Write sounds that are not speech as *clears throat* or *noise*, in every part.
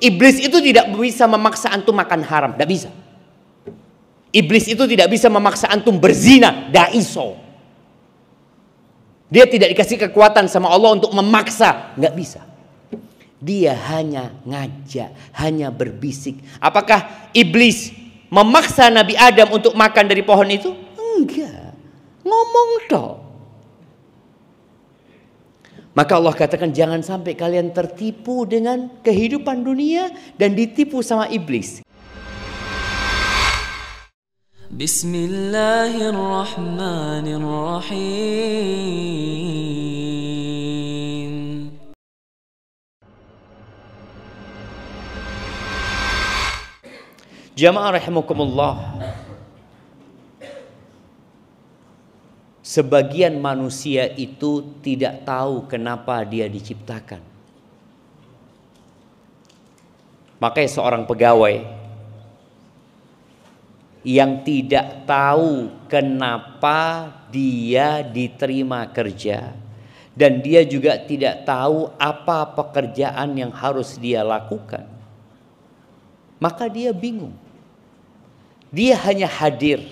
Iblis itu tidak bisa memaksa antum makan haram, tidak bisa. Iblis itu tidak bisa memaksa antum berzina, iso. Dia tidak dikasih kekuatan sama Allah untuk memaksa, nggak bisa. Dia hanya ngajak, hanya berbisik. Apakah iblis memaksa Nabi Adam untuk makan dari pohon itu? Enggak. Ngomong dong. Maka Allah katakan jangan sampai kalian tertipu dengan kehidupan dunia dan ditipu sama iblis. Bismillahirrahmanirrahim. Jamaah rahimakumullah. sebagian manusia itu tidak tahu kenapa dia diciptakan. Makanya seorang pegawai yang tidak tahu kenapa dia diterima kerja dan dia juga tidak tahu apa pekerjaan yang harus dia lakukan. Maka dia bingung. Dia hanya hadir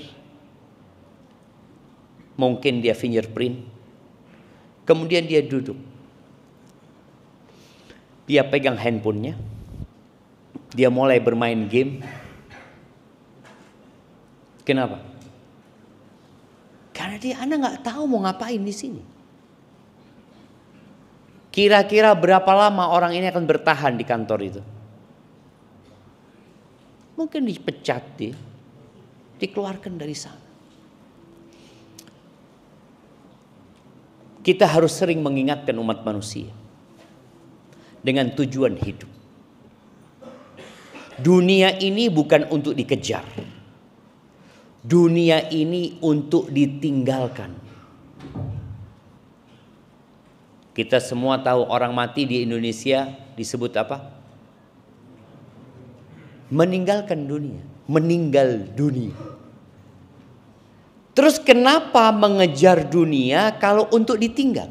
Mungkin dia fingerprint. Kemudian dia duduk. Dia pegang handphonenya. Dia mulai bermain game. Kenapa? Karena dia anak nggak tahu mau ngapain di sini. Kira-kira berapa lama orang ini akan bertahan di kantor itu? Mungkin dipecat dia, dikeluarkan dari sana. Kita harus sering mengingatkan umat manusia dengan tujuan hidup. Dunia ini bukan untuk dikejar. Dunia ini untuk ditinggalkan. Kita semua tahu orang mati di Indonesia disebut apa? Meninggalkan dunia, meninggal dunia. Terus kenapa mengejar dunia kalau untuk ditinggal?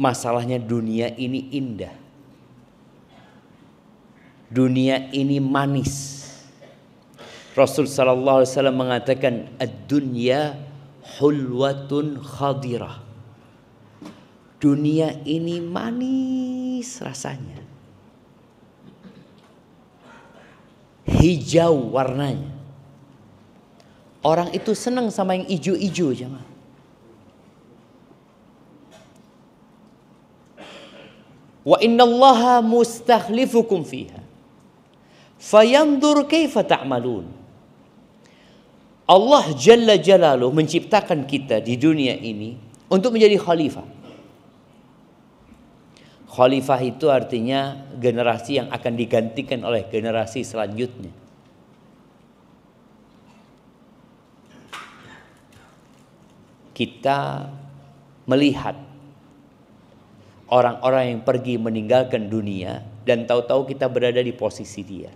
Masalahnya dunia ini indah. Dunia ini manis. Rasul sallallahu alaihi wasallam mengatakan ad-dunya hulwatun khadirah. Dunia ini manis rasanya. hijau warnanya. Orang itu senang sama yang ijo-ijo jemaah. Wa innallaha mustakhlifukum fiha. Fayandur kaifa ta'malun. Allah Jalla Jalaluh menciptakan kita di dunia ini untuk menjadi khalifah. Khalifah itu artinya generasi yang akan digantikan oleh generasi selanjutnya. Kita melihat orang-orang yang pergi meninggalkan dunia dan tahu-tahu kita berada di posisi dia.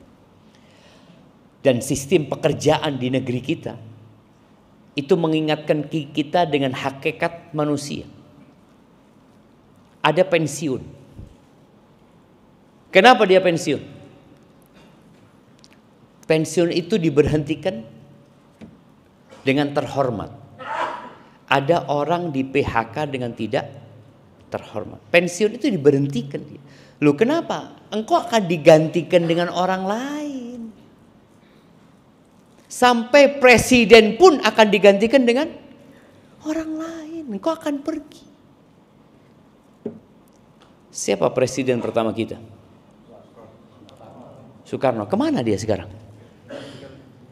Dan sistem pekerjaan di negeri kita itu mengingatkan kita dengan hakikat manusia. Ada pensiun Kenapa dia pensiun? Pensiun itu diberhentikan dengan terhormat. Ada orang di PHK dengan tidak terhormat. Pensiun itu diberhentikan. Lu kenapa? Engkau akan digantikan dengan orang lain. Sampai presiden pun akan digantikan dengan orang lain. Engkau akan pergi. Siapa presiden pertama kita? Soekarno. Kemana dia sekarang?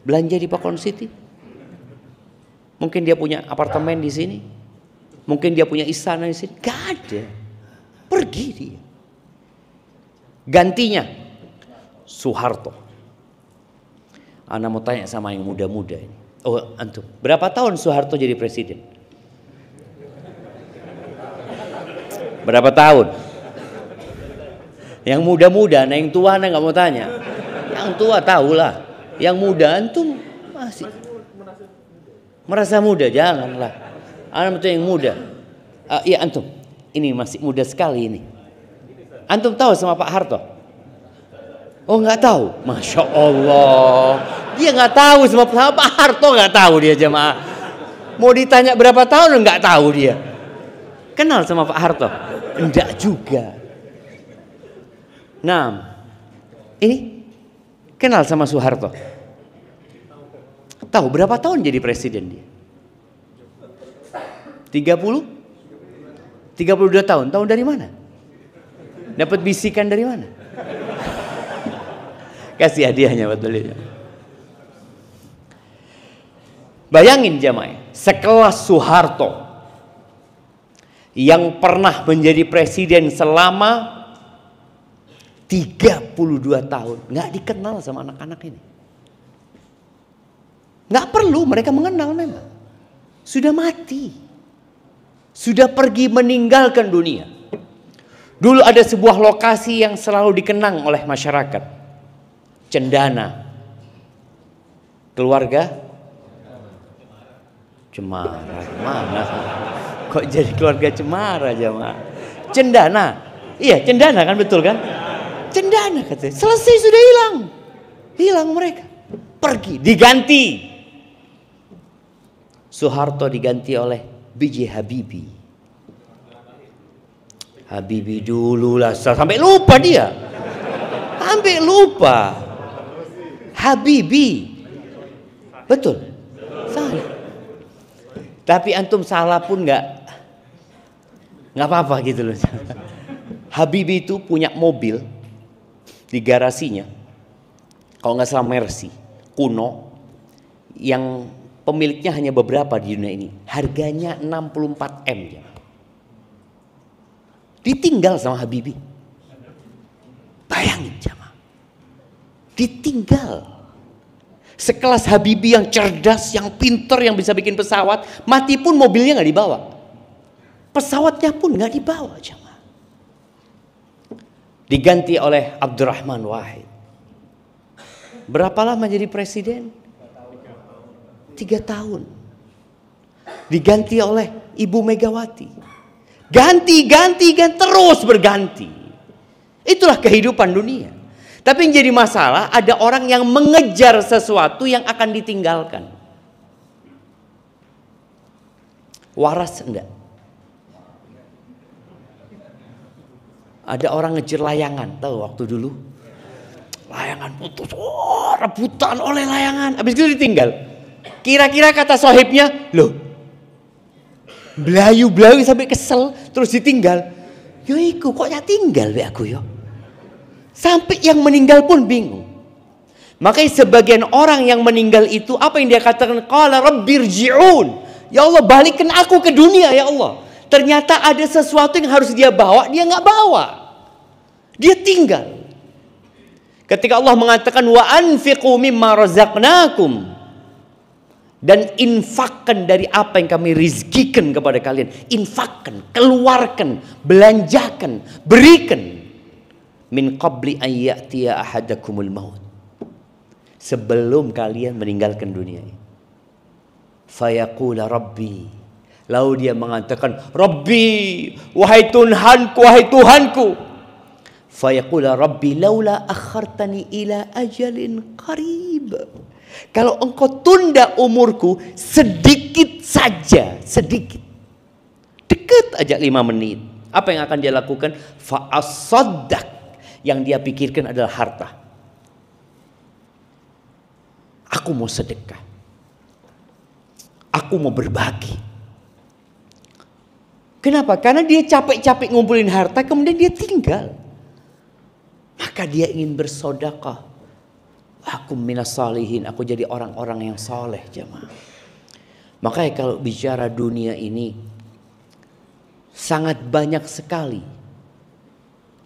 Belanja di Pakon City? Mungkin dia punya apartemen di sini? Mungkin dia punya istana di sini? Gak ada. Pergi dia. Gantinya Soeharto. Anak mau tanya sama yang muda-muda ini. Oh, antum. Berapa tahun Soeharto jadi presiden? Berapa tahun? Yang muda-muda, nah yang tua nah nggak mau tanya. Yang tua tahulah. Yang muda antum masih merasa muda, janganlah. Anak itu yang muda. Uh, iya antum, ini masih muda sekali ini. Antum tahu sama Pak Harto? Oh nggak tahu, masya Allah. Dia nggak tahu sama Pak Harto nggak tahu dia jemaah. Mau ditanya berapa tahun nggak tahu dia. Kenal sama Pak Harto? Enggak juga. Nah, ini kenal sama Soeharto. Tahu berapa tahun jadi presiden dia? 30? 32 tahun. Tahu dari mana? Dapat bisikan dari mana? Kasih hadiahnya buat beliau. Bayangin jamai sekelas Soeharto yang pernah menjadi presiden selama 32 tahun nggak dikenal sama anak-anak ini. Nggak perlu mereka mengenal memang. Sudah mati. Sudah pergi meninggalkan dunia. Dulu ada sebuah lokasi yang selalu dikenang oleh masyarakat. Cendana. Keluarga? Cemara. Mana? Kok jadi keluarga Cemara jemaah? Cendana. Iya, Cendana kan betul kan? Cendana katanya. Selesai sudah hilang. Hilang mereka. Pergi. Diganti. Soeharto diganti oleh BJ Habibi. Habibi dulu lah. Sampai lupa dia. Sampai lupa. Habibi, Betul. Salah. Tapi antum salah pun nggak nggak apa-apa gitu loh. *laughs* Habibi itu punya mobil di garasinya kalau nggak salah Mercy kuno yang pemiliknya hanya beberapa di dunia ini harganya 64 m ya. ditinggal sama Habibi. bayangin jamaah ditinggal sekelas Habibi yang cerdas, yang pinter, yang bisa bikin pesawat, mati pun mobilnya nggak dibawa. Pesawatnya pun nggak dibawa, jamaah diganti oleh Abdurrahman Wahid. Berapa lama jadi presiden? Tiga tahun. Diganti oleh Ibu Megawati. Ganti, ganti, ganti, terus berganti. Itulah kehidupan dunia. Tapi yang jadi masalah ada orang yang mengejar sesuatu yang akan ditinggalkan. Waras enggak? ada orang ngejar layangan tahu waktu dulu layangan putus oh rebutan oleh layangan habis itu ditinggal kira-kira kata sohibnya loh belayu belayu sampai kesel terus ditinggal yo iku koknya tinggal be aku yo sampai yang meninggal pun bingung makanya sebagian orang yang meninggal itu apa yang dia katakan qala rabbirji'un ya Allah balikkan aku ke dunia ya Allah ternyata ada sesuatu yang harus dia bawa dia nggak bawa dia tinggal. Ketika Allah mengatakan wa anfiqu mimma razaqnakum dan infakkan dari apa yang kami rizkikan kepada kalian. Infakkan, keluarkan, belanjakan, berikan. Min qabli an ya'tiya ahadakumul maut. Sebelum kalian meninggalkan dunia ini. Fayaqula rabbi. Lalu dia mengatakan, Rabbi, wahai Tuhanku, wahai Tuhanku fayaqula ya rabbi laula akhartani ila ajalin qarib kalau engkau tunda umurku sedikit saja sedikit dekat aja lima menit apa yang akan dia lakukan Fa'asodak. yang dia pikirkan adalah harta aku mau sedekah aku mau berbagi Kenapa? Karena dia capek-capek ngumpulin harta, kemudian dia tinggal. Maka dia ingin bersodakah. Aku minas salihin, aku jadi orang-orang yang soleh jemaah. Makanya kalau bicara dunia ini sangat banyak sekali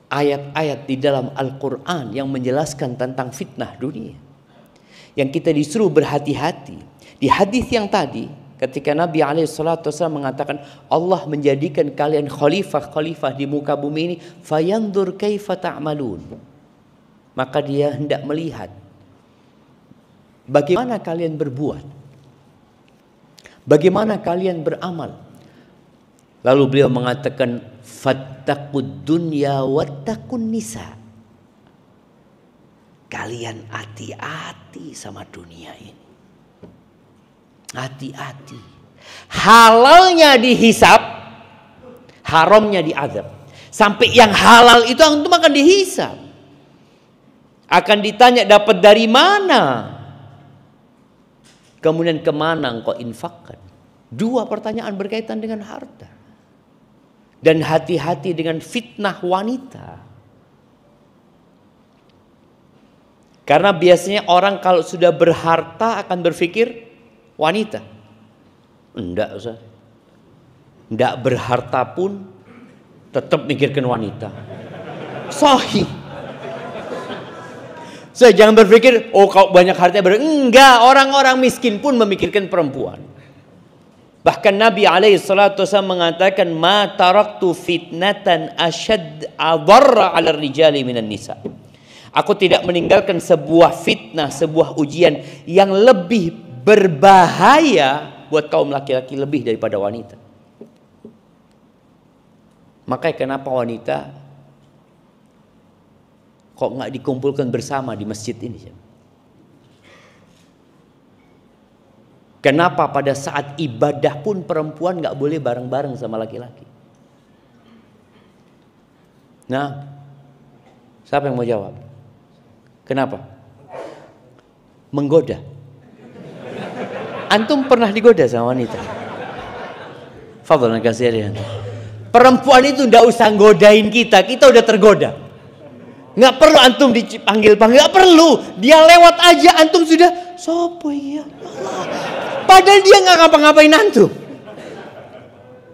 ayat-ayat di dalam Al-Quran yang menjelaskan tentang fitnah dunia. Yang kita disuruh berhati-hati. Di hadis yang tadi Ketika Nabi SAW mengatakan Allah menjadikan kalian khalifah-khalifah di muka bumi ini. Fayandur kaifa ta'malun. Maka dia hendak melihat. Bagaimana kalian berbuat. Bagaimana kalian beramal. Lalu beliau mengatakan fattaqud dunya wattaqun nisa. Kalian hati-hati sama dunia ini. Hati-hati. Halalnya dihisap, haramnya diazab. Sampai yang halal itu antum akan dihisap. Akan ditanya dapat dari mana? Kemudian kemana engkau infakkan? Dua pertanyaan berkaitan dengan harta. Dan hati-hati dengan fitnah wanita. Karena biasanya orang kalau sudah berharta akan berpikir wanita. Enggak usah. Enggak berharta pun tetap mikirkan wanita. sohi, Saya so, jangan berpikir, oh kau banyak harta ber enggak, orang-orang miskin pun memikirkan perempuan. Bahkan Nabi alaihi salatu mengatakan ma taraktu fitnatan ashad adarra 'ala rijali minan nisa. Aku tidak meninggalkan sebuah fitnah, sebuah ujian yang lebih berbahaya buat kaum laki-laki lebih daripada wanita. Makanya kenapa wanita kok nggak dikumpulkan bersama di masjid ini? Kenapa pada saat ibadah pun perempuan nggak boleh bareng-bareng sama laki-laki? Nah, siapa yang mau jawab? Kenapa? Menggoda. Antum pernah digoda sama wanita? Fadlan kasihan. Perempuan itu ndak usah godain kita, kita udah tergoda. Nggak perlu antum dipanggil panggil, nggak perlu. Dia lewat aja antum sudah sopo ya. Padahal dia nggak ngapa-ngapain antum.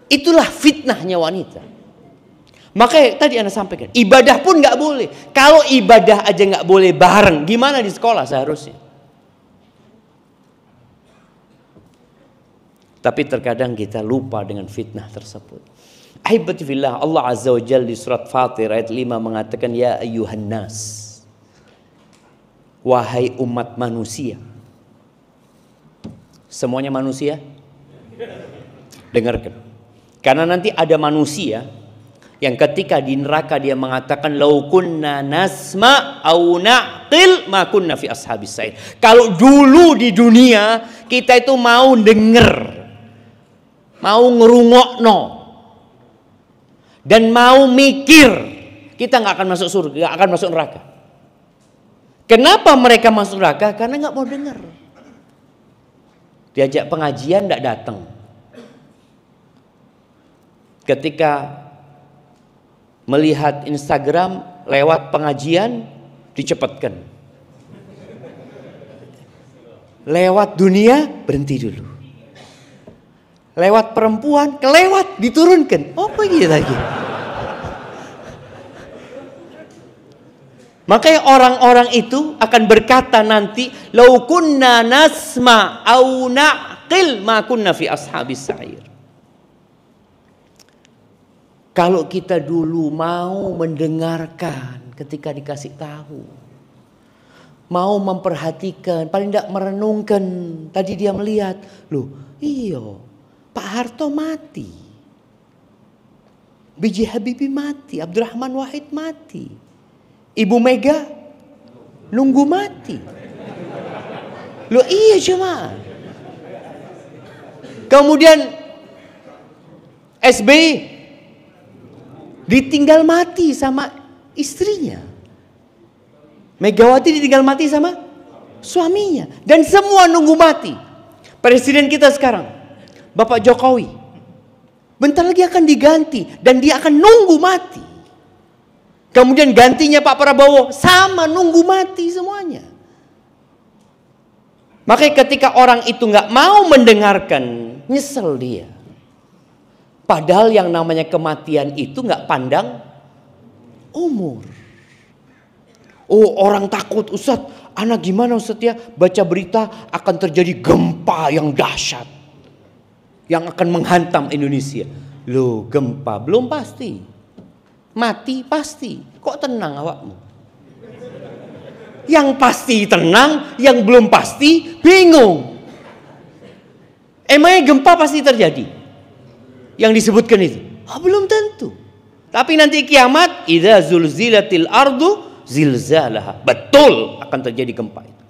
Itulah fitnahnya wanita. Makanya tadi anda sampaikan, ibadah pun nggak boleh. Kalau ibadah aja nggak boleh bareng, gimana di sekolah seharusnya? Tapi terkadang kita lupa dengan fitnah tersebut. Ahibati fillah Allah Azza wa Jalla di surat Fatir ayat 5 mengatakan ya ayuhan nas. Wahai umat manusia. Semuanya manusia? Dengarkan. Karena nanti ada manusia yang ketika di neraka dia mengatakan laukunna nasma au naqil ma kunna fi ashabis sa'id. Kalau dulu di dunia kita itu mau dengar mau ngerungokno dan mau mikir kita nggak akan masuk surga nggak akan masuk neraka kenapa mereka masuk neraka karena nggak mau dengar diajak pengajian nggak datang ketika melihat Instagram lewat pengajian dicepatkan lewat dunia berhenti dulu lewat perempuan, kelewat diturunkan. Apa gitu lagi? Makanya orang-orang itu akan berkata nanti, "Lau nasma au naqil ma kunna fi ashabis sa'ir." Kalau kita dulu mau mendengarkan ketika dikasih tahu, mau memperhatikan, paling tidak merenungkan. Tadi dia melihat, loh, iyo Pak Harto mati. B.J. Habibie mati, Abdurrahman Wahid mati. Ibu Mega nunggu mati. Loh iya cuma. Kemudian sb ditinggal mati sama istrinya. Megawati ditinggal mati sama suaminya. Dan semua nunggu mati. Presiden kita sekarang Bapak Jokowi. Bentar lagi akan diganti dan dia akan nunggu mati. Kemudian gantinya Pak Prabowo sama nunggu mati semuanya. Makanya ketika orang itu nggak mau mendengarkan, nyesel dia. Padahal yang namanya kematian itu nggak pandang umur. Oh orang takut Ustadz, anak gimana Ustadz ya baca berita akan terjadi gempa yang dahsyat yang akan menghantam Indonesia. lo gempa belum pasti. Mati pasti. Kok tenang awakmu? Yang pasti tenang, yang belum pasti bingung. Emangnya gempa pasti terjadi? Yang disebutkan itu. Oh, belum tentu. Tapi nanti kiamat, idza zulzilatil ardu zilzalaha. Betul akan terjadi gempa itu.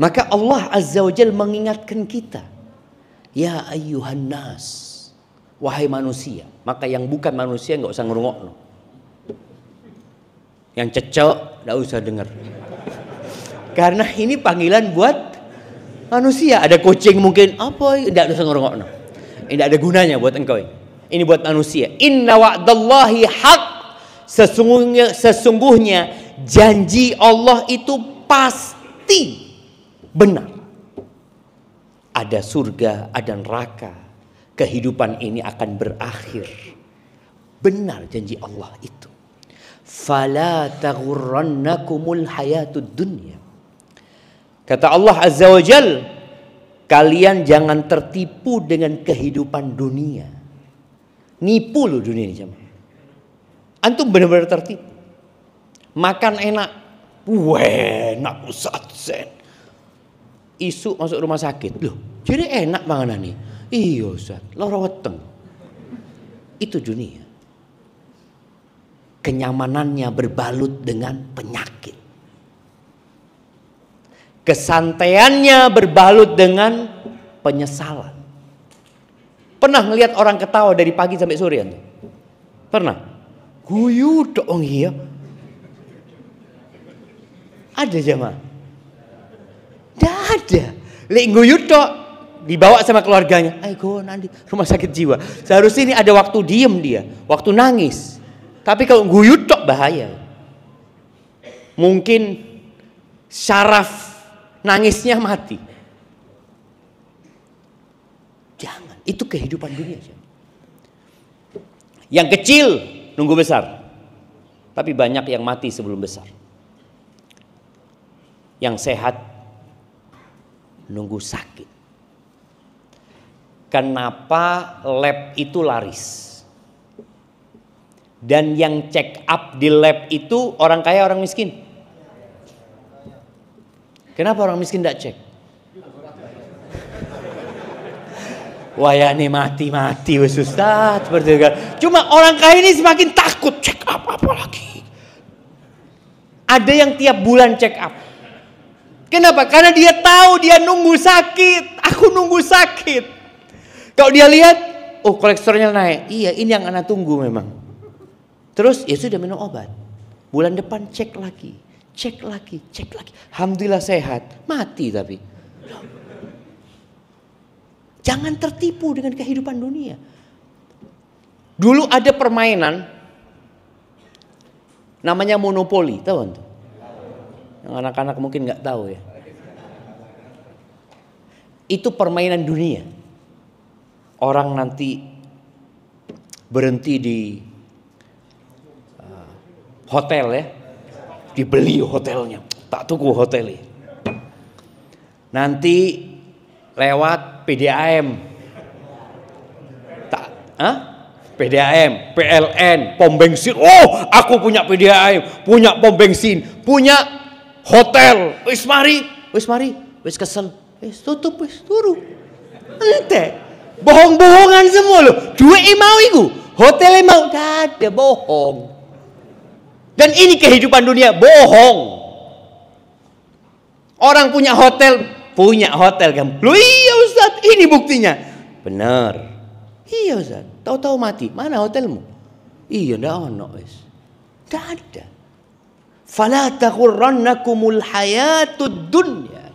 Maka Allah Azza wa Jalla mengingatkan kita Ya ayuhan nas. Wahai manusia. Maka yang bukan manusia nggak usah ngerungok. No. Yang cecok nggak usah dengar. Karena ini panggilan buat manusia. Ada kucing mungkin apa? Tidak usah ngerungok. No. Ini ada gunanya buat engkau ini. Ini buat manusia. Inna wa'dallahi haq. Sesungguhnya, sesungguhnya janji Allah itu pasti benar ada surga, ada neraka. Kehidupan ini akan berakhir. Benar janji Allah itu. Fala taghurrannakumul hayatud dunya. Kata Allah Azza wa Jal, kalian jangan tertipu dengan kehidupan dunia. Nipu lu dunia ini jemaah. Antum benar-benar tertipu. Makan enak. Wah, enak Ustaz sen isu masuk rumah sakit. Loh, jadi enak panganan nih. Iya, Ustaz. Lara weteng. Itu dunia. Kenyamanannya berbalut dengan penyakit. Kesantaiannya berbalut dengan penyesalan. Pernah ngelihat orang ketawa dari pagi sampai sore Ya? Pernah? Guyu dong oh, iya. Ada jamaah ada. Lek guyu tok dibawa sama keluarganya. Ayo nanti rumah sakit jiwa. Seharusnya ini ada waktu diem dia, waktu nangis. Tapi kalau guyu tok bahaya. Mungkin syaraf nangisnya mati. Jangan, itu kehidupan dunia. Yang kecil nunggu besar. Tapi banyak yang mati sebelum besar. Yang sehat nunggu sakit. Kenapa lab itu laris? Dan yang check up di lab itu orang kaya orang miskin. Kenapa orang miskin tidak cek? Wah ya ini mati-mati wes seperti itu. Kan. Cuma orang kaya ini semakin takut check up apa lagi. Ada yang tiap bulan check up. Kenapa? Karena dia tahu dia nunggu sakit. Aku nunggu sakit. Kalau dia lihat, oh kolektornya naik. Iya, ini yang anak tunggu memang. Terus ya sudah minum obat. Bulan depan cek lagi, cek lagi, cek lagi. Alhamdulillah sehat. Mati tapi. Jangan tertipu dengan kehidupan dunia. Dulu ada permainan namanya monopoli, tahu enggak? Yang anak-anak mungkin nggak tahu ya. Itu permainan dunia. Orang nanti berhenti di uh, hotel ya. Dibeli hotelnya. Tak tunggu hotelnya. Nanti lewat PDAM. Tak, huh? PDAM, PLN, pom bensin. Oh, aku punya PDAM, punya pom bensin, punya hotel, wis mari, wis mari, wis kesel, wis tutup, wis turu. Ente, bohong-bohongan semua lo. Duit e mau iku, hotel e mau ada bohong. Dan ini kehidupan dunia bohong. Orang punya hotel, punya hotel kan? Lu iya Ustaz, ini buktinya. Benar. Iya Ustaz, tahu-tahu mati. Mana hotelmu? Iya ndak ono wis. Ndak ada. فلا تغرنكم الحياة الدنيا،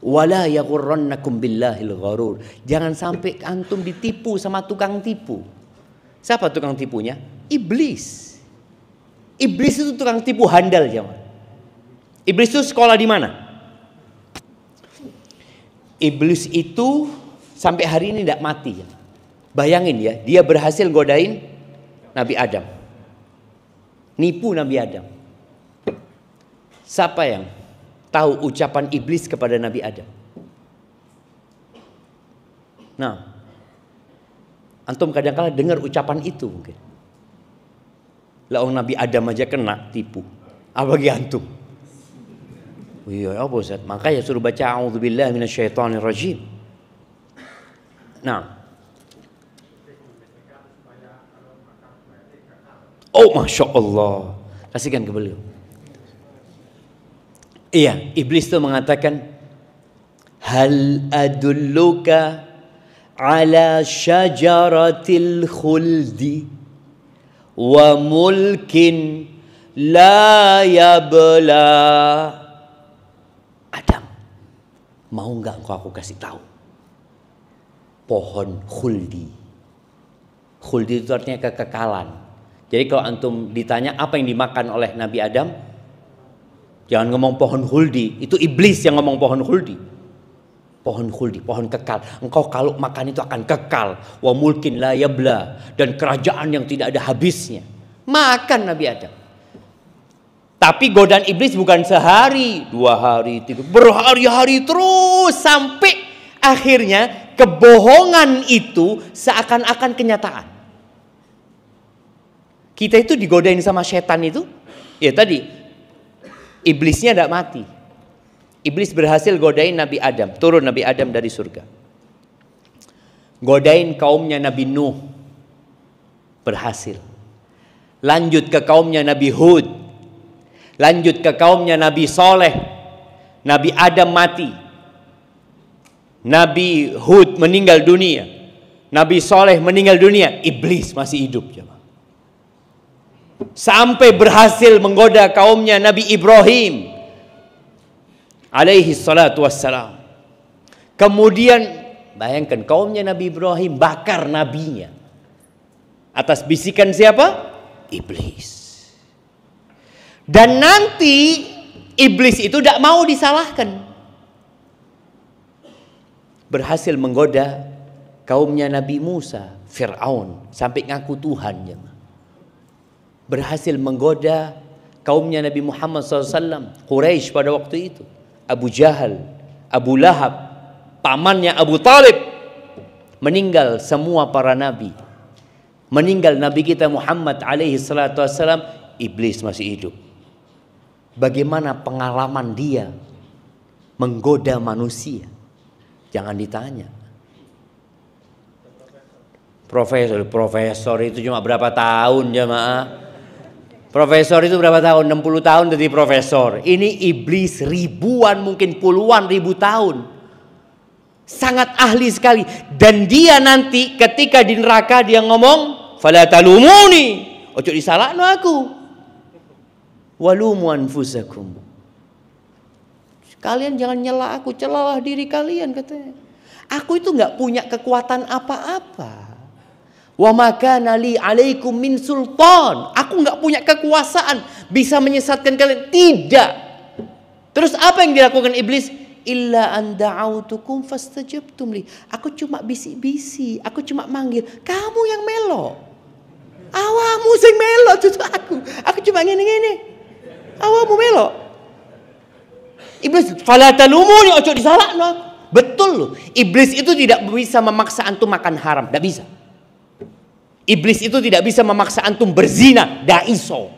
ولا يغرنكم بالله الغرور. Jangan sampai antum ditipu sama tukang tipu. Siapa tukang tipunya? Iblis. Iblis itu tukang tipu handal jemaah. Iblis itu sekolah di mana? Iblis itu sampai hari ini tidak mati. Bayangin ya, dia berhasil godain Nabi Adam nipu Nabi Adam. Siapa yang tahu ucapan iblis kepada Nabi Adam? Nah, antum kadang-kala dengar ucapan itu mungkin. Lah orang Nabi Adam aja kena tipu. Apa antum? Oh iya, apa Ustaz? Makanya suruh baca A'udzubillah minasyaitonirrajim. Nah, Oh Masya Allah. Kasihkan ke beliau. Iya, iblis itu mengatakan, Hal adulluka ala syajaratil khuldi wa mulkin la yabla. Adam, mau nggak engkau aku kasih tahu? Pohon khuldi. Khuldi itu artinya kekekalan jadi kalau antum ditanya apa yang dimakan oleh Nabi Adam, jangan ngomong pohon huldi, itu iblis yang ngomong pohon huldi. Pohon huldi, pohon kekal. Engkau kalau makan itu akan kekal. Wa mulkin la yabla dan kerajaan yang tidak ada habisnya. Makan Nabi Adam. Tapi godaan iblis bukan sehari, dua hari, tiga, berhari-hari terus sampai akhirnya kebohongan itu seakan-akan kenyataan. Kita itu digodain sama setan itu, ya tadi iblisnya tidak mati. Iblis berhasil godain Nabi Adam, turun Nabi Adam dari surga. Godain kaumnya Nabi Nuh, berhasil. Lanjut ke kaumnya Nabi Hud, lanjut ke kaumnya Nabi Soleh, Nabi Adam mati, Nabi Hud meninggal dunia, Nabi Soleh meninggal dunia, iblis masih hidup. Coba sampai berhasil menggoda kaumnya Nabi Ibrahim alaihi salatu wassalam. Kemudian bayangkan kaumnya Nabi Ibrahim bakar nabinya atas bisikan siapa? Iblis. Dan nanti iblis itu tidak mau disalahkan. Berhasil menggoda kaumnya Nabi Musa, Fir'aun, sampai ngaku Tuhan. Jemaah berhasil menggoda kaumnya Nabi Muhammad SAW, Quraisy pada waktu itu, Abu Jahal, Abu Lahab, pamannya Abu Talib, meninggal semua para nabi. Meninggal Nabi kita Muhammad alaihi salatu wassalam, iblis masih hidup. Bagaimana pengalaman dia menggoda manusia? Jangan ditanya. Profesor, profesor itu cuma berapa tahun jamaah? Profesor itu berapa tahun? 60 tahun jadi profesor. Ini iblis ribuan mungkin puluhan ribu tahun. Sangat ahli sekali. Dan dia nanti ketika di neraka dia ngomong. Fala talumuni. Ojo disalahkan aku. Walumu anfusakum. Kalian jangan nyela aku. Celalah diri kalian katanya. Aku itu nggak punya kekuatan apa-apa. Wa maka nali alaikum min sultan. Aku nggak punya kekuasaan bisa menyesatkan kalian. Tidak. Terus apa yang dilakukan iblis? Illa anda autukum fastajabtum li. Aku cuma bisi-bisi, aku cuma manggil. Kamu yang melo. Awamu sing melo cucu aku. Aku cuma ngene-ngene. Awamu melo. Iblis falatalumuni ojo disalahno. Betul loh. Iblis itu tidak bisa memaksa antum makan haram, tidak bisa. Iblis itu tidak bisa memaksa antum berzina, daiso.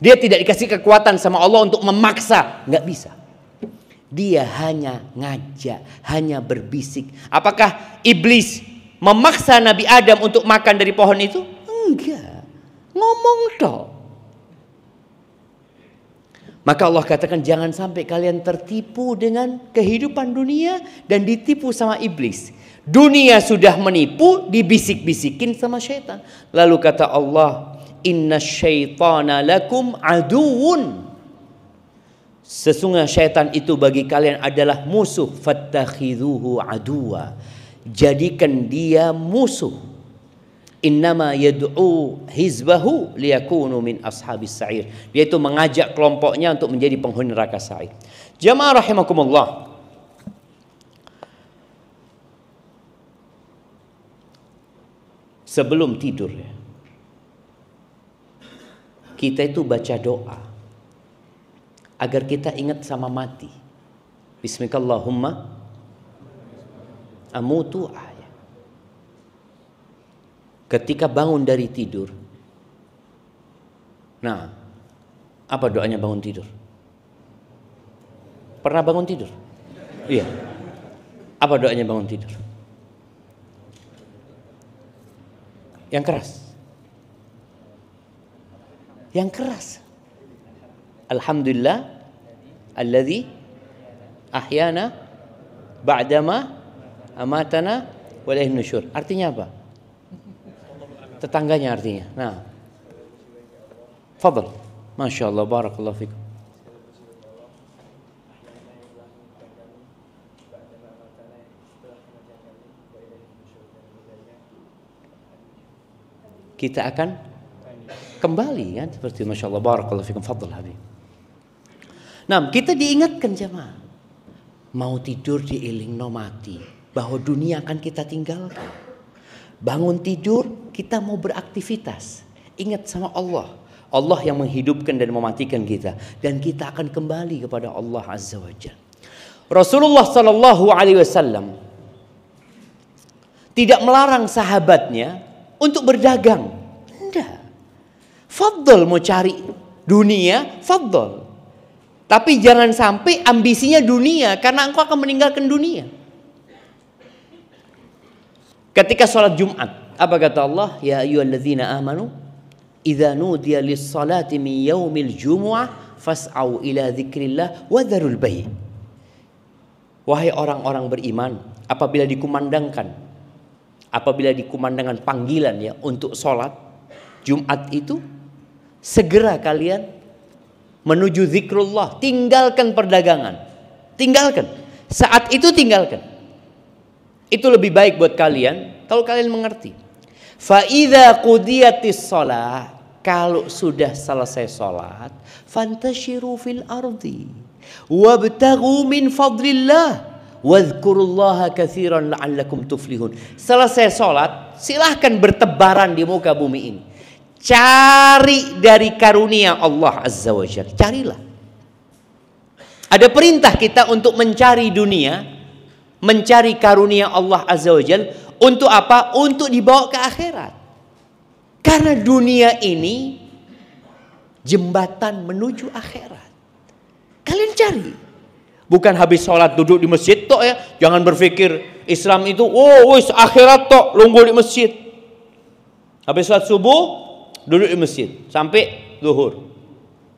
Dia tidak dikasih kekuatan sama Allah untuk memaksa, nggak bisa. Dia hanya ngajak, hanya berbisik. Apakah iblis memaksa Nabi Adam untuk makan dari pohon itu? Enggak. Ngomong toh. Maka Allah katakan jangan sampai kalian tertipu dengan kehidupan dunia dan ditipu sama iblis. Dunia sudah menipu, dibisik-bisikin sama syaitan. Lalu kata Allah, Inna syaitana lakum aduun. Sesungguhnya syaitan itu bagi kalian adalah musuh. Fattakhiduhu aduwa. Jadikan dia musuh. Innama yad'u hizbahu liyakunu min ashabis sa'ir. Dia itu mengajak kelompoknya untuk menjadi penghuni neraka sa'ir. Jamaah rahimakumullah. sebelum tidur ya. Kita itu baca doa agar kita ingat sama mati. Bismillahirrahmanirrahim. Amutu ahya. Ketika bangun dari tidur. Nah, apa doanya bangun tidur? Pernah bangun tidur? Iya. Apa doanya bangun tidur? Yang keras. Yang keras. Alhamdulillah Alladhi. ahyana ba'dama amatana walaih nusyur. Artinya apa? Tetangganya artinya. Nah. Fadl. Masya Allah, barakallahu fikum. kita akan kembali kan seperti masya Allah barakallahu fikum fadl habib. Nah kita diingatkan jemaah mau tidur diiling no mati bahwa dunia akan kita tinggalkan. Bangun tidur kita mau beraktivitas ingat sama Allah. Allah yang menghidupkan dan mematikan kita dan kita akan kembali kepada Allah azza wajalla. Rasulullah sallallahu alaihi wasallam tidak melarang sahabatnya untuk berdagang. tidak. Fadol mau cari dunia, fadl. Tapi jangan sampai ambisinya dunia karena engkau akan meninggalkan dunia. Ketika sholat Jumat, apa kata Allah? Ya ayyuhalladzina amanu idza nudiya lis-salati min yaumil jumu'ah fas'au ila dzikrillah wa dzarul bayi. Wahai orang-orang beriman, apabila dikumandangkan apabila dikumandangkan panggilan ya untuk sholat Jumat itu segera kalian menuju zikrullah tinggalkan perdagangan tinggalkan saat itu tinggalkan itu lebih baik buat kalian kalau kalian mengerti faida qudiyatis sholat kalau sudah selesai sholat fantashiru fil ardi wabtagu min fadlillah Wadhkurullaha kathiran la'allakum tuflihun. Selesai sholat, silahkan bertebaran di muka bumi ini. Cari dari karunia Allah Azza wa Jal. Carilah. Ada perintah kita untuk mencari dunia, mencari karunia Allah Azza wa Jal. Untuk apa? Untuk dibawa ke akhirat. Karena dunia ini jembatan menuju akhirat. Kalian cari. Bukan habis sholat duduk di masjid tok ya. Jangan berpikir Islam itu, oh wis akhirat tok lunggu di masjid. Habis sholat subuh duduk di masjid sampai zuhur.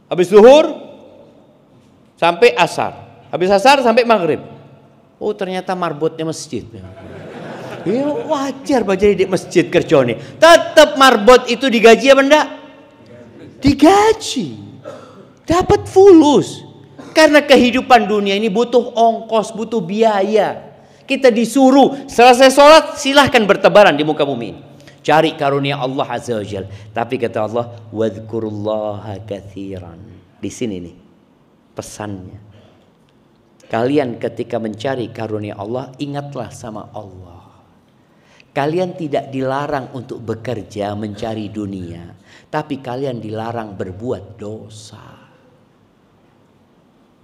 Habis zuhur sampai asar. Habis asar sampai maghrib. Oh ternyata marbotnya masjid. Ya, *laughs* ya wajar baca di masjid kerja nih. Tetap marbot itu digaji apa enggak? Digaji. Dapat fulus. Karena kehidupan dunia ini butuh ongkos, butuh biaya. Kita disuruh selesai sholat silahkan bertebaran di muka bumi Cari karunia Allah Azza wa Jal. Tapi kata Allah, wadhkurullaha kathiran. Di sini nih pesannya. Kalian ketika mencari karunia Allah, ingatlah sama Allah. Kalian tidak dilarang untuk bekerja mencari dunia, tapi kalian dilarang berbuat dosa.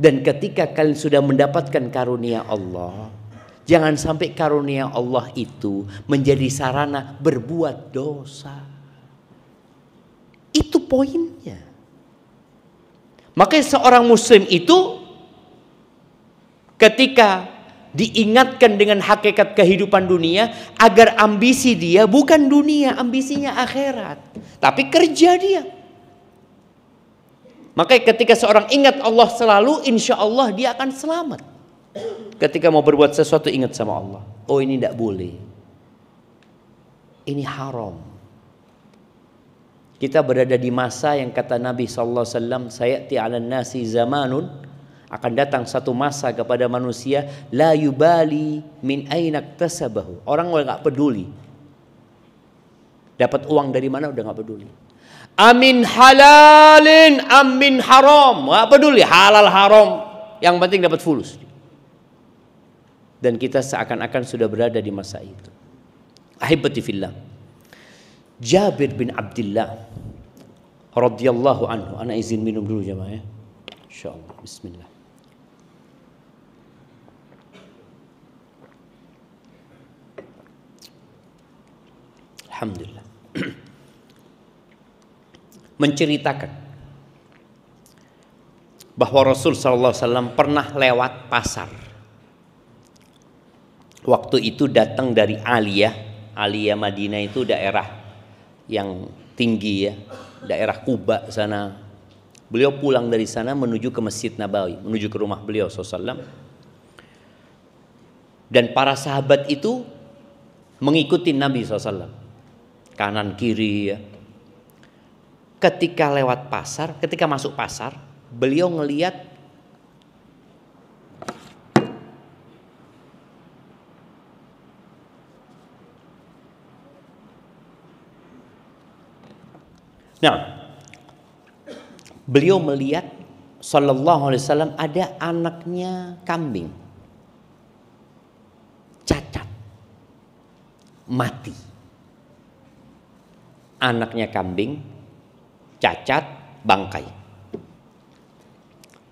Dan ketika kalian sudah mendapatkan karunia Allah, jangan sampai karunia Allah itu menjadi sarana berbuat dosa. Itu poinnya. Makanya seorang muslim itu ketika diingatkan dengan hakikat kehidupan dunia agar ambisi dia bukan dunia, ambisinya akhirat, tapi kerja dia. Maka ketika seorang ingat Allah selalu, insya Allah dia akan selamat. Ketika mau berbuat sesuatu ingat sama Allah. Oh ini tidak boleh. Ini haram. Kita berada di masa yang kata Nabi Sallallahu Alaihi Wasallam, "Sayati ala nasi zamanun akan datang satu masa kepada manusia la yubali min ainak tasabahu. Orang nggak peduli. Dapat uang dari mana udah nggak peduli. Amin halalin, amin haram. Gak peduli halal haram. Yang penting dapat fulus. Dan kita seakan-akan sudah berada di masa itu. Ahibati fillah. Jabir bin Abdullah radhiyallahu anhu. Ana izin minum dulu jemaah ya. Insyaallah. Bismillah. Alhamdulillah. *clears throat* menceritakan bahwa Rasul saw pernah lewat pasar. Waktu itu datang dari Aliyah, Aliyah Madinah itu daerah yang tinggi ya, daerah Kuba sana. Beliau pulang dari sana menuju ke Masjid Nabawi, menuju ke rumah beliau SAW. Dan para sahabat itu mengikuti Nabi SAW. Kanan kiri ya, ketika lewat pasar, ketika masuk pasar, beliau ngeliat Nah, beliau melihat Sallallahu Alaihi Wasallam ada anaknya kambing cacat mati. Anaknya kambing cacat, bangkai.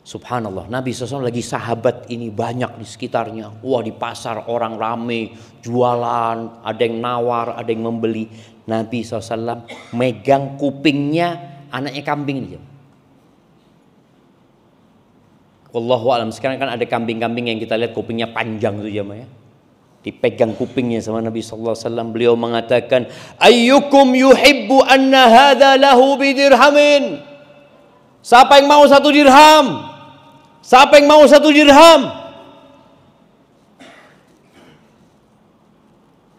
Subhanallah, Nabi SAW lagi sahabat ini banyak di sekitarnya. Wah di pasar orang rame, jualan, ada yang nawar, ada yang membeli. Nabi SAW megang kupingnya anaknya kambing ini. Wallahu alam sekarang kan ada kambing-kambing yang kita lihat kupingnya panjang tuh ya dipegang kupingnya sama Nabi sallallahu alaihi wasallam beliau mengatakan ayyukum yuhibbu anna hadza lahu bidirhamin siapa yang mau satu dirham siapa yang mau satu dirham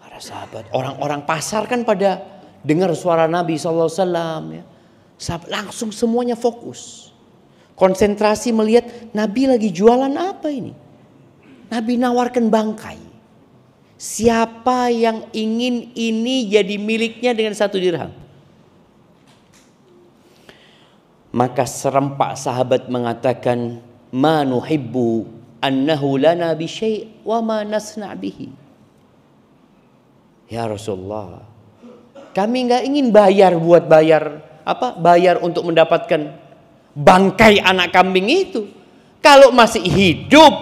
para sahabat orang-orang pasar kan pada dengar suara Nabi sallallahu alaihi wasallam ya langsung semuanya fokus konsentrasi melihat Nabi lagi jualan apa ini Nabi nawarkan bangkai Siapa yang ingin ini jadi miliknya dengan satu dirham? Maka serempak sahabat mengatakan, "Ma nuhibbu annahu lana bi syai' wa ma nasna' bihi." Ya Rasulullah, kami nggak ingin bayar buat bayar apa? Bayar untuk mendapatkan bangkai anak kambing itu. Kalau masih hidup,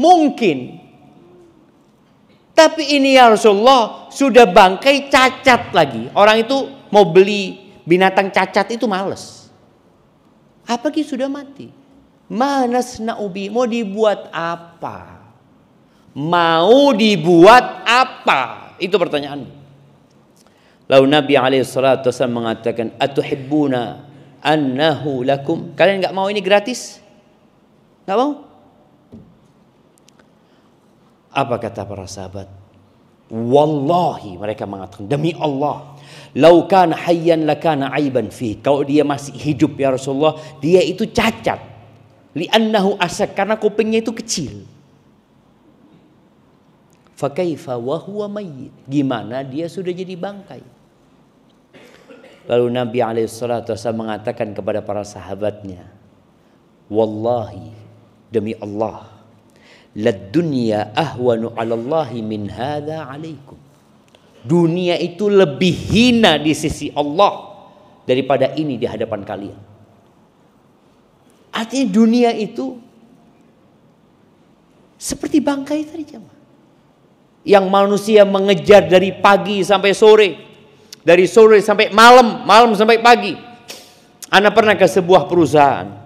mungkin tapi ini ya Rasulullah sudah bangkai cacat lagi. Orang itu mau beli binatang cacat itu males. Apalagi sudah mati. Manas naubi mau dibuat apa? Mau dibuat apa? Itu pertanyaan. Lalu Nabi alaihissalatu mengatakan atuhibbuna annahu lakum. Kalian nggak mau ini gratis? Nggak mau? Apa kata para sahabat? Wallahi mereka mengatakan demi Allah Laukan hayyan lakana aiban fi. Kalau dia masih hidup ya Rasulullah, dia itu cacat. Li'annahu asak karena kupingnya itu kecil. Fakaifa wa huwa mayyit. Gimana dia sudah jadi bangkai? Lalu Nabi alaihissalatu mengatakan kepada para sahabatnya, "Wallahi demi Allah, Ladunya ahwanu alallahi min hadha alaikum. Dunia itu lebih hina di sisi Allah daripada ini di hadapan kalian. Artinya dunia itu seperti bangkai tadi jemaah. Yang manusia mengejar dari pagi sampai sore. Dari sore sampai malam, malam sampai pagi. Anda pernah ke sebuah perusahaan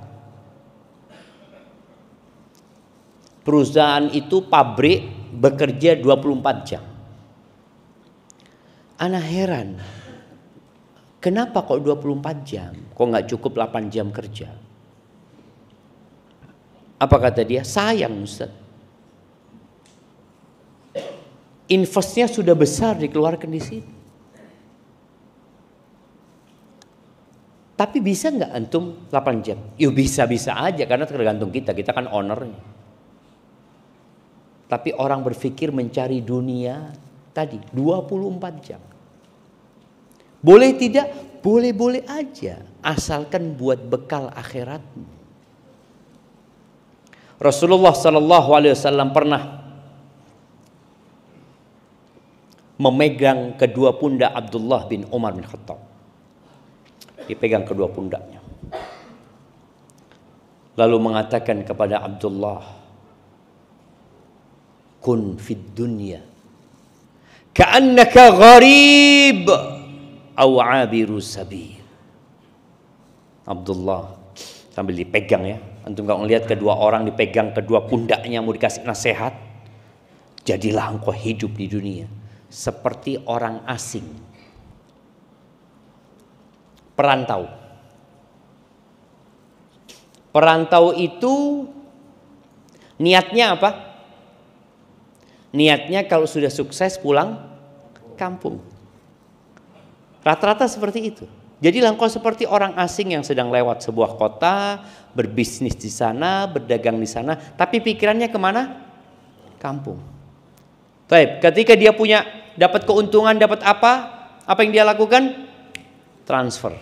perusahaan itu pabrik bekerja 24 jam. Anak heran, kenapa kok 24 jam? Kok nggak cukup 8 jam kerja? Apa kata dia? Sayang Ustaz. Investnya sudah besar dikeluarkan di sini. Tapi bisa nggak antum 8 jam? Yuk bisa-bisa aja karena tergantung kita, kita kan ownernya. Tapi orang berpikir mencari dunia tadi 24 jam. Boleh tidak? Boleh-boleh aja asalkan buat bekal akhirat. Rasulullah Shallallahu alaihi wasallam pernah memegang kedua pundak Abdullah bin Umar bin Khattab. Dipegang kedua pundaknya. Lalu mengatakan kepada Abdullah, kun fid dunya ka'annaka gharib aw abiru sabil Abdullah sambil dipegang ya antum kalau lihat kedua orang dipegang kedua pundaknya mau dikasih nasihat jadilah engkau hidup di dunia seperti orang asing perantau perantau itu niatnya apa Niatnya kalau sudah sukses pulang kampung. Rata-rata seperti itu. Jadi langkah seperti orang asing yang sedang lewat sebuah kota, berbisnis di sana, berdagang di sana, tapi pikirannya kemana? Kampung. Baik. ketika dia punya dapat keuntungan, dapat apa? Apa yang dia lakukan? Transfer.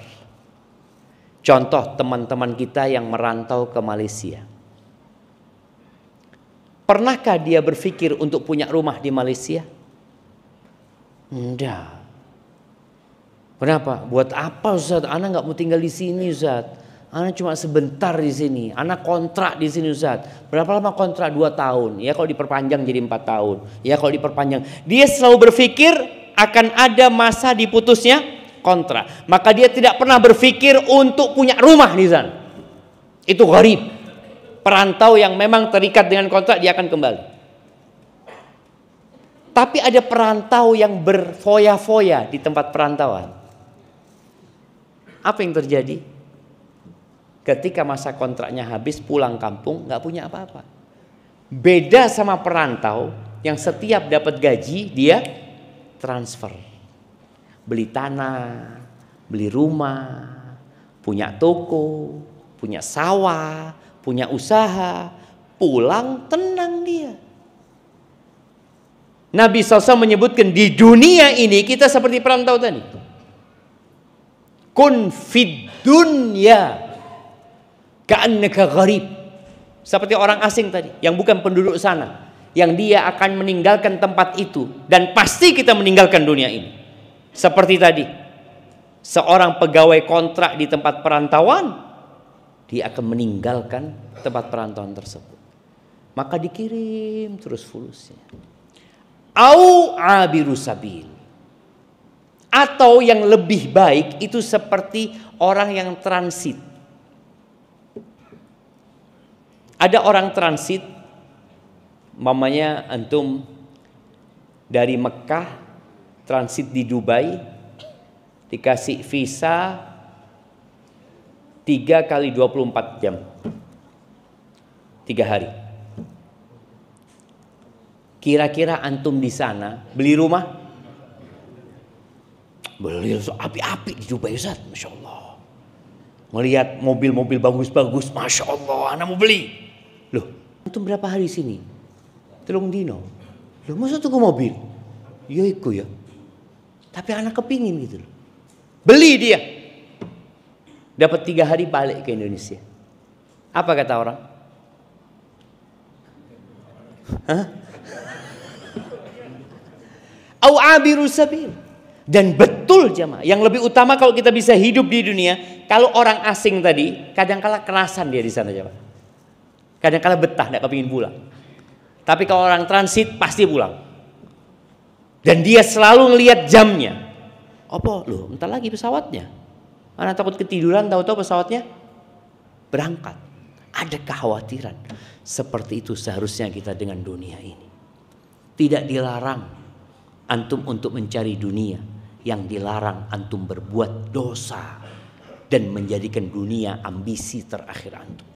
Contoh teman-teman kita yang merantau ke Malaysia. Pernahkah dia berpikir untuk punya rumah di Malaysia? Tidak. Kenapa? Buat apa Ustaz? Anak nggak mau tinggal di sini Ustaz. Anak cuma sebentar di sini. Anak kontrak di sini Ustaz. Berapa lama kontrak? Dua tahun. Ya kalau diperpanjang jadi empat tahun. Ya kalau diperpanjang. Dia selalu berpikir akan ada masa diputusnya kontrak. Maka dia tidak pernah berpikir untuk punya rumah di sana. Itu gharib. Perantau yang memang terikat dengan kontrak dia akan kembali. Tapi ada perantau yang berfoya-foya di tempat perantauan. Apa yang terjadi? Ketika masa kontraknya habis pulang kampung nggak punya apa-apa. Beda sama perantau yang setiap dapat gaji dia transfer. Beli tanah, beli rumah, punya toko, punya sawah, punya usaha, pulang tenang dia. Nabi SAW menyebutkan di dunia ini kita seperti perantau tadi. Kun fid dunya ka'annaka gharib. Seperti orang asing tadi yang bukan penduduk sana. Yang dia akan meninggalkan tempat itu. Dan pasti kita meninggalkan dunia ini. Seperti tadi. Seorang pegawai kontrak di tempat perantauan dia akan meninggalkan tempat perantauan tersebut. Maka dikirim terus fulusnya. Au abiru sabil. Atau yang lebih baik itu seperti orang yang transit. Ada orang transit, mamanya antum dari Mekah transit di Dubai, dikasih visa 3 kali 24 jam. 3 hari. Kira-kira antum di sana beli rumah? Beli api-api di Dubai Ustaz, Masya Allah. Melihat mobil-mobil bagus-bagus, Masya Allah, anak mau beli. Loh, antum berapa hari sini? Telung dino. Loh, masa tunggu mobil? Ya iku ya. Tapi anak kepingin gitu loh. Beli dia. Dapat tiga hari balik ke Indonesia. Apa kata orang? *laughs* Au abiru sabil. Dan betul jemaah, yang lebih utama kalau kita bisa hidup di dunia, kalau orang asing tadi, kadangkala kerasan dia di sana jemaah. kadang-kala betah, tidak kepingin pulang. Tapi kalau orang transit pasti pulang. Dan dia selalu ngelihat jamnya. Apa? Loh, entar lagi pesawatnya anak takut ketiduran, tahu-tahu pesawatnya berangkat. Ada kekhawatiran. Seperti itu seharusnya kita dengan dunia ini. Tidak dilarang antum untuk mencari dunia. Yang dilarang antum berbuat dosa dan menjadikan dunia ambisi terakhir antum.